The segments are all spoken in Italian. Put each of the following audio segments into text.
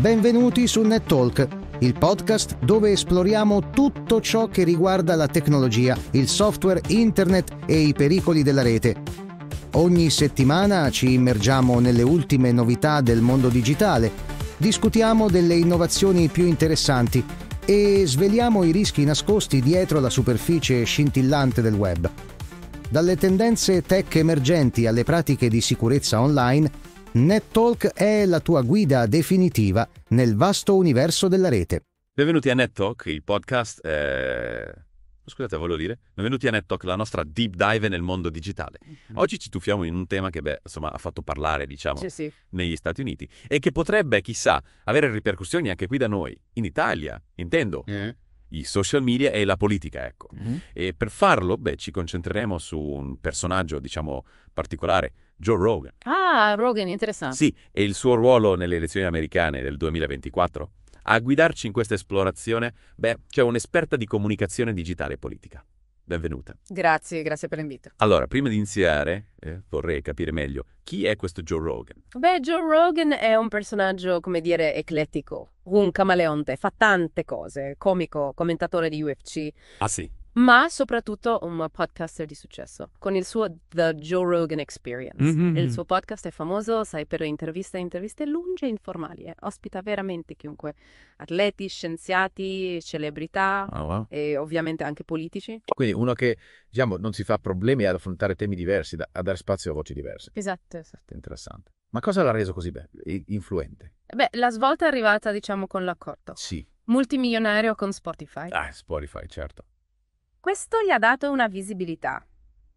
Benvenuti su NetTalk, il podcast dove esploriamo tutto ciò che riguarda la tecnologia, il software, internet e i pericoli della rete. Ogni settimana ci immergiamo nelle ultime novità del mondo digitale, discutiamo delle innovazioni più interessanti e sveliamo i rischi nascosti dietro la superficie scintillante del web. Dalle tendenze tech emergenti alle pratiche di sicurezza online, NetTalk è la tua guida definitiva nel vasto universo della rete. Benvenuti a NetTalk, il podcast... È... Eh, scusate, volevo dire. Benvenuti a NetTalk, la nostra deep dive nel mondo digitale. Mhm. Oggi ci tuffiamo in un tema che, beh, insomma, ha fatto parlare, diciamo, sì, sì. negli Stati Uniti e che potrebbe, chissà, avere ripercussioni anche qui da noi, in Italia, intendo. Eh i social media e la politica, ecco. Mm -hmm. E per farlo, beh, ci concentreremo su un personaggio, diciamo, particolare, Joe Rogan. Ah, Rogan, interessante. Sì, e il suo ruolo nelle elezioni americane del 2024. A guidarci in questa esplorazione, beh, c'è un'esperta di comunicazione digitale e politica. Benvenuta. Grazie, grazie per l'invito. Allora, prima di iniziare, eh, vorrei capire meglio, chi è questo Joe Rogan? Beh, Joe Rogan è un personaggio, come dire, eclettico, un camaleonte, fa tante cose, comico, commentatore di UFC. Ah sì? ma soprattutto un podcaster di successo, con il suo The Joe Rogan Experience. Mm-hmm. Il mm-hmm. suo podcast è famoso, sai, per interviste, interviste lunghe e informali. Eh. Ospita veramente chiunque, atleti, scienziati, celebrità oh, wow. e ovviamente anche politici. Quindi uno che, diciamo, non si fa problemi ad affrontare temi diversi, da, a dare spazio a voci diverse. Esatto, esatto. Interessante. Ma cosa l'ha reso così bello, influente? Beh, la svolta è arrivata, diciamo, con l'accordo. Sì. Multimilionario con Spotify. Ah, Spotify, certo. Questo gli ha dato una visibilità.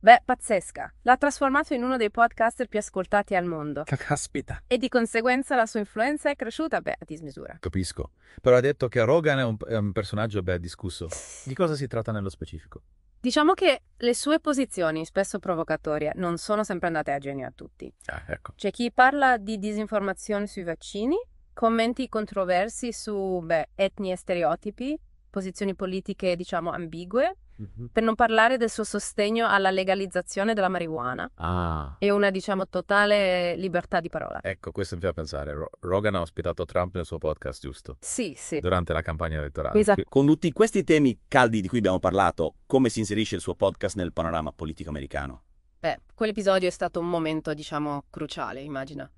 Beh, pazzesca. L'ha trasformato in uno dei podcaster più ascoltati al mondo. Caspita. E di conseguenza la sua influenza è cresciuta, beh, a dismisura. Capisco. Però ha detto che Rogan è un, è un personaggio, beh, discusso. Di cosa si tratta nello specifico? Diciamo che le sue posizioni, spesso provocatorie, non sono sempre andate a genio a tutti. Ah, ecco. C'è chi parla di disinformazione sui vaccini, commenti controversi su beh, etnie e stereotipi, posizioni politiche, diciamo, ambigue, mm-hmm. per non parlare del suo sostegno alla legalizzazione della marijuana ah. e una, diciamo, totale libertà di parola. Ecco, questo mi fa pensare. Rogan ha ospitato Trump nel suo podcast, giusto? Sì, sì. Durante la campagna elettorale. Esatto. Con tutti questi temi caldi di cui abbiamo parlato, come si inserisce il suo podcast nel panorama politico americano? Beh, quell'episodio è stato un momento, diciamo, cruciale, immagina.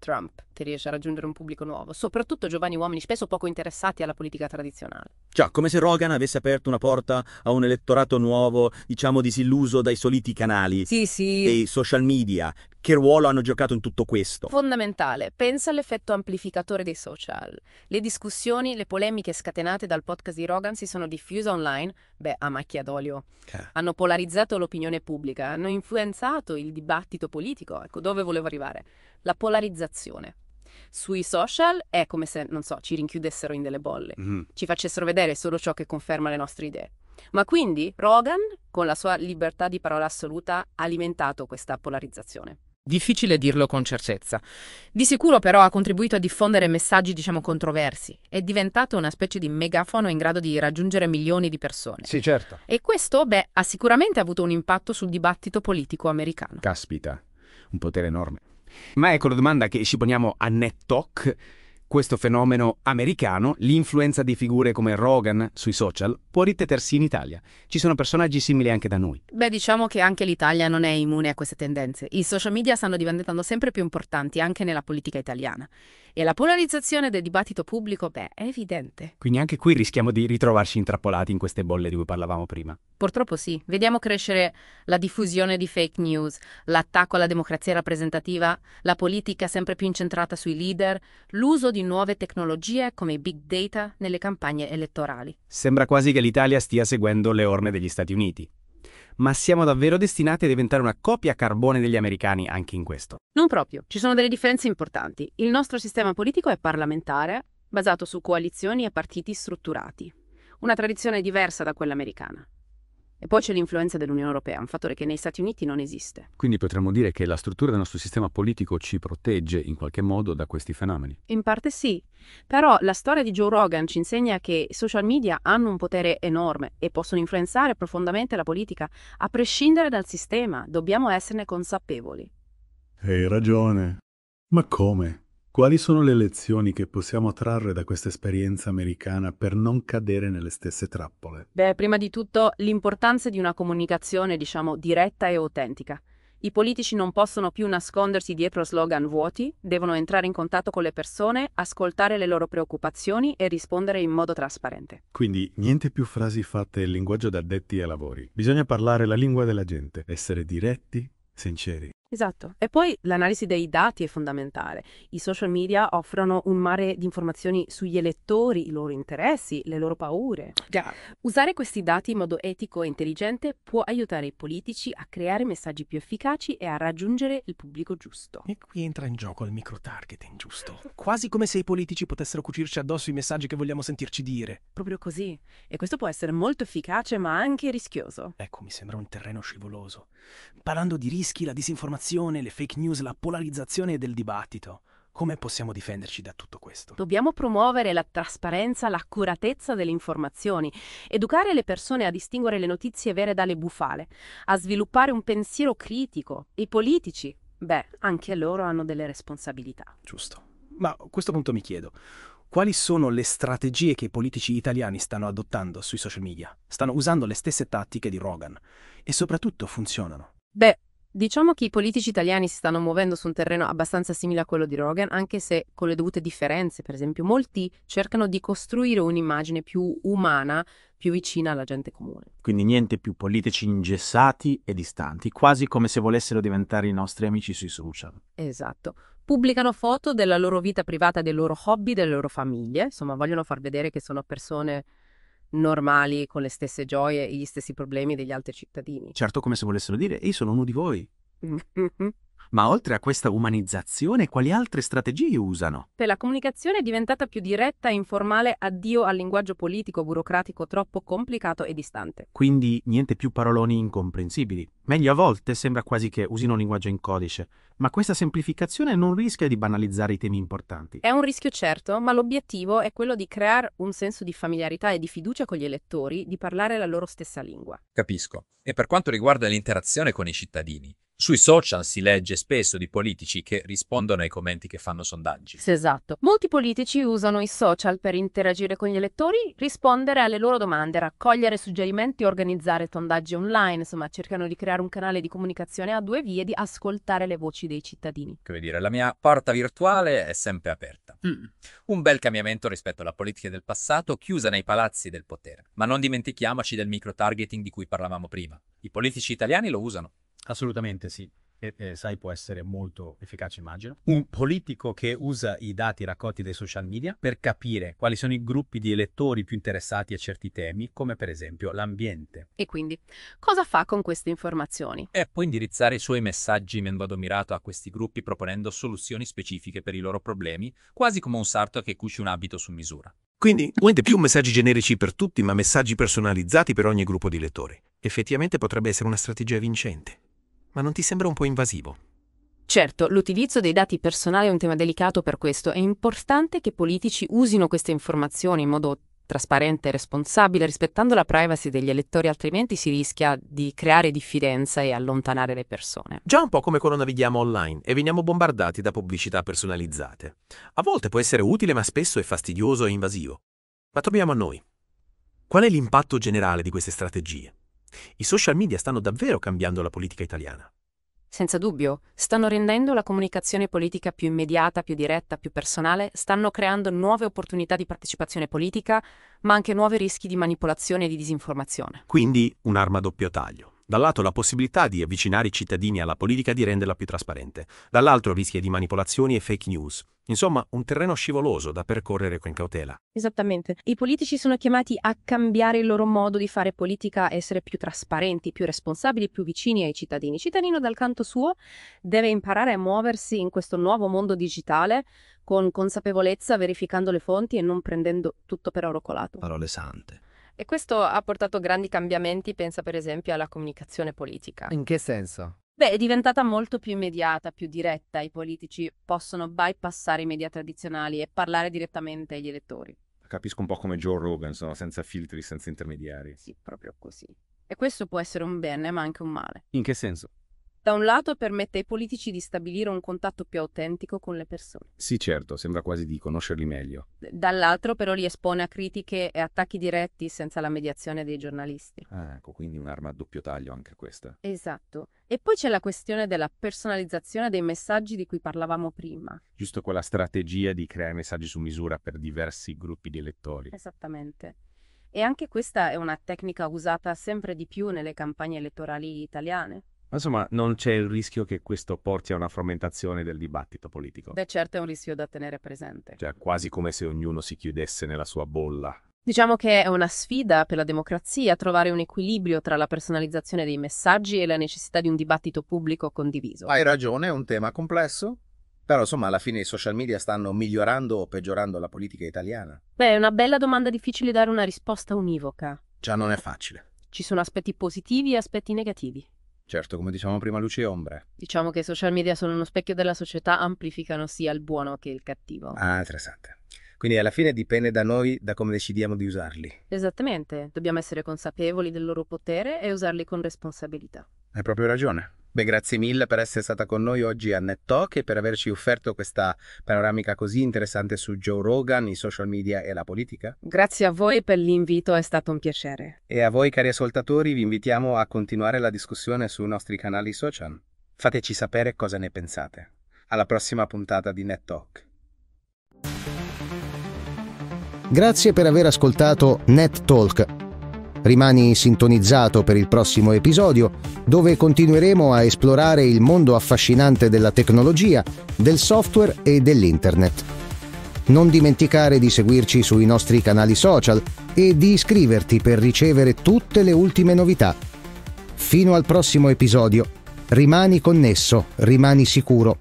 Trump che riesce a raggiungere un pubblico nuovo, soprattutto giovani uomini spesso poco interessati alla politica tradizionale. Cioè, come se Rogan avesse aperto una porta a un elettorato nuovo, diciamo disilluso dai soliti canali sì, sì. dei social media. Che ruolo hanno giocato in tutto questo? Fondamentale. Pensa all'effetto amplificatore dei social. Le discussioni, le polemiche scatenate dal podcast di Rogan si sono diffuse online, beh, a macchia d'olio. Eh. Hanno polarizzato l'opinione pubblica, hanno influenzato il dibattito politico. Ecco, dove volevo arrivare la polarizzazione. Sui social è come se, non so, ci rinchiudessero in delle bolle, mm. ci facessero vedere solo ciò che conferma le nostre idee. Ma quindi Rogan, con la sua libertà di parola assoluta, ha alimentato questa polarizzazione. Difficile dirlo con certezza. Di sicuro però ha contribuito a diffondere messaggi, diciamo, controversi. È diventato una specie di megafono in grado di raggiungere milioni di persone. Sì, certo. E questo, beh, ha sicuramente avuto un impatto sul dibattito politico americano. Caspita, un potere enorme. Ma ecco la domanda che ci poniamo a NetTalk, questo fenomeno americano, l'influenza di figure come Rogan sui social, può ritetersi in Italia. Ci sono personaggi simili anche da noi. Beh, diciamo che anche l'Italia non è immune a queste tendenze. I social media stanno diventando sempre più importanti anche nella politica italiana. E la polarizzazione del dibattito pubblico, beh, è evidente. Quindi anche qui rischiamo di ritrovarci intrappolati in queste bolle di cui parlavamo prima. Purtroppo sì. Vediamo crescere la diffusione di fake news, l'attacco alla democrazia rappresentativa, la politica sempre più incentrata sui leader, l'uso di nuove tecnologie come i big data nelle campagne elettorali. Sembra quasi che l'Italia stia seguendo le orme degli Stati Uniti ma siamo davvero destinati a diventare una copia carbone degli americani anche in questo. Non proprio, ci sono delle differenze importanti. Il nostro sistema politico è parlamentare, basato su coalizioni e partiti strutturati, una tradizione diversa da quella americana. E poi c'è l'influenza dell'Unione Europea, un fattore che negli Stati Uniti non esiste. Quindi potremmo dire che la struttura del nostro sistema politico ci protegge in qualche modo da questi fenomeni? In parte sì, però la storia di Joe Rogan ci insegna che i social media hanno un potere enorme e possono influenzare profondamente la politica, a prescindere dal sistema, dobbiamo esserne consapevoli. Hai ragione. Ma come? Quali sono le lezioni che possiamo trarre da questa esperienza americana per non cadere nelle stesse trappole? Beh, prima di tutto l'importanza di una comunicazione, diciamo, diretta e autentica. I politici non possono più nascondersi dietro slogan vuoti, devono entrare in contatto con le persone, ascoltare le loro preoccupazioni e rispondere in modo trasparente. Quindi niente più frasi fatte e linguaggio da addetti ai lavori. Bisogna parlare la lingua della gente, essere diretti, sinceri. Esatto, e poi l'analisi dei dati è fondamentale. I social media offrono un mare di informazioni sugli elettori, i loro interessi, le loro paure. Già. Usare questi dati in modo etico e intelligente può aiutare i politici a creare messaggi più efficaci e a raggiungere il pubblico giusto. E qui entra in gioco il micro-targeting, giusto? Quasi come se i politici potessero cucirci addosso i messaggi che vogliamo sentirci dire. Proprio così. E questo può essere molto efficace ma anche rischioso. Ecco, mi sembra un terreno scivoloso. Parlando di rischi, la disinformazione disinformazione, le fake news, la polarizzazione del dibattito. Come possiamo difenderci da tutto questo? Dobbiamo promuovere la trasparenza, l'accuratezza delle informazioni, educare le persone a distinguere le notizie vere dalle bufale, a sviluppare un pensiero critico. I politici, beh, anche loro hanno delle responsabilità. Giusto. Ma a questo punto mi chiedo, quali sono le strategie che i politici italiani stanno adottando sui social media? Stanno usando le stesse tattiche di Rogan e soprattutto funzionano. Beh, Diciamo che i politici italiani si stanno muovendo su un terreno abbastanza simile a quello di Rogan, anche se con le dovute differenze, per esempio, molti cercano di costruire un'immagine più umana, più vicina alla gente comune. Quindi niente più politici ingessati e distanti, quasi come se volessero diventare i nostri amici sui social. Esatto. Pubblicano foto della loro vita privata, dei loro hobby, delle loro famiglie, insomma vogliono far vedere che sono persone normali, con le stesse gioie e gli stessi problemi degli altri cittadini. Certo, come se volessero dire, io sono uno di voi. Mm-hmm. Ma oltre a questa umanizzazione, quali altre strategie usano? Per la comunicazione è diventata più diretta e informale, addio al linguaggio politico burocratico troppo complicato e distante. Quindi niente più paroloni incomprensibili. Meglio a volte sembra quasi che usino un linguaggio in codice, ma questa semplificazione non rischia di banalizzare i temi importanti. È un rischio certo, ma l'obiettivo è quello di creare un senso di familiarità e di fiducia con gli elettori, di parlare la loro stessa lingua. Capisco. E per quanto riguarda l'interazione con i cittadini, sui social si legge spesso di politici che rispondono ai commenti che fanno sondaggi. Sì, esatto. Molti politici usano i social per interagire con gli elettori, rispondere alle loro domande, raccogliere suggerimenti, organizzare sondaggi online, insomma cercano di creare un canale di comunicazione a due vie, di ascoltare le voci dei cittadini. Come dire, la mia porta virtuale è sempre aperta. Mm. Un bel cambiamento rispetto alla politica del passato, chiusa nei palazzi del potere. Ma non dimentichiamoci del micro-targeting di cui parlavamo prima. I politici italiani lo usano. Assolutamente sì. E, e, sai, può essere molto efficace, immagino. Un politico che usa i dati raccolti dai social media per capire quali sono i gruppi di elettori più interessati a certi temi, come per esempio l'ambiente. E quindi, cosa fa con queste informazioni? E eh, può indirizzare i suoi messaggi in modo mirato a questi gruppi proponendo soluzioni specifiche per i loro problemi, quasi come un sarto che cuce un abito su misura. Quindi, niente più messaggi generici per tutti, ma messaggi personalizzati per ogni gruppo di elettori. Effettivamente potrebbe essere una strategia vincente. Ma non ti sembra un po' invasivo? Certo, l'utilizzo dei dati personali è un tema delicato per questo. È importante che politici usino queste informazioni in modo trasparente e responsabile, rispettando la privacy degli elettori, altrimenti si rischia di creare diffidenza e allontanare le persone. Già un po' come coronavighiamo online e veniamo bombardati da pubblicità personalizzate. A volte può essere utile, ma spesso è fastidioso e invasivo. Ma torniamo a noi. Qual è l'impatto generale di queste strategie? I social media stanno davvero cambiando la politica italiana. Senza dubbio, stanno rendendo la comunicazione politica più immediata, più diretta, più personale, stanno creando nuove opportunità di partecipazione politica, ma anche nuovi rischi di manipolazione e di disinformazione. Quindi un'arma a doppio taglio. Dall'altro la possibilità di avvicinare i cittadini alla politica e di renderla più trasparente, dall'altro rischia di manipolazioni e fake news. Insomma, un terreno scivoloso da percorrere con cautela. Esattamente. I politici sono chiamati a cambiare il loro modo di fare politica, essere più trasparenti, più responsabili, più vicini ai cittadini. Il cittadino dal canto suo deve imparare a muoversi in questo nuovo mondo digitale con consapevolezza, verificando le fonti e non prendendo tutto per oro colato. Parole sante. E questo ha portato grandi cambiamenti, pensa per esempio alla comunicazione politica. In che senso? Beh, è diventata molto più immediata, più diretta. I politici possono bypassare i media tradizionali e parlare direttamente agli elettori. Capisco un po' come Joe Rogan, sono senza filtri, senza intermediari. Sì, proprio così. E questo può essere un bene, ma anche un male. In che senso? Da un lato permette ai politici di stabilire un contatto più autentico con le persone. Sì, certo, sembra quasi di conoscerli meglio. Dall'altro però li espone a critiche e attacchi diretti senza la mediazione dei giornalisti. Ah, ecco, quindi un'arma a doppio taglio anche questa. Esatto. E poi c'è la questione della personalizzazione dei messaggi di cui parlavamo prima. Giusto quella strategia di creare messaggi su misura per diversi gruppi di elettori. Esattamente. E anche questa è una tecnica usata sempre di più nelle campagne elettorali italiane insomma, non c'è il rischio che questo porti a una frammentazione del dibattito politico. Beh, certo è un rischio da tenere presente. Cioè, quasi come se ognuno si chiudesse nella sua bolla. Diciamo che è una sfida per la democrazia trovare un equilibrio tra la personalizzazione dei messaggi e la necessità di un dibattito pubblico condiviso. Hai ragione, è un tema complesso, però insomma alla fine i social media stanno migliorando o peggiorando la politica italiana. Beh, è una bella domanda difficile dare una risposta univoca. Già non è facile. Ci sono aspetti positivi e aspetti negativi. Certo, come dicevamo prima, luci e ombre. Diciamo che i social media sono uno specchio della società, amplificano sia il buono che il cattivo. Ah, interessante. Quindi alla fine dipende da noi, da come decidiamo di usarli. Esattamente, dobbiamo essere consapevoli del loro potere e usarli con responsabilità. Hai proprio ragione. Beh, grazie mille per essere stata con noi oggi a Net Talk e per averci offerto questa panoramica così interessante su Joe Rogan, i social media e la politica. Grazie a voi per l'invito, è stato un piacere. E a voi cari ascoltatori vi invitiamo a continuare la discussione sui nostri canali social. Fateci sapere cosa ne pensate. Alla prossima puntata di Net Talk. Grazie per aver ascoltato Net Talk Rimani sintonizzato per il prossimo episodio dove continueremo a esplorare il mondo affascinante della tecnologia, del software e dell'internet. Non dimenticare di seguirci sui nostri canali social e di iscriverti per ricevere tutte le ultime novità. Fino al prossimo episodio, rimani connesso, rimani sicuro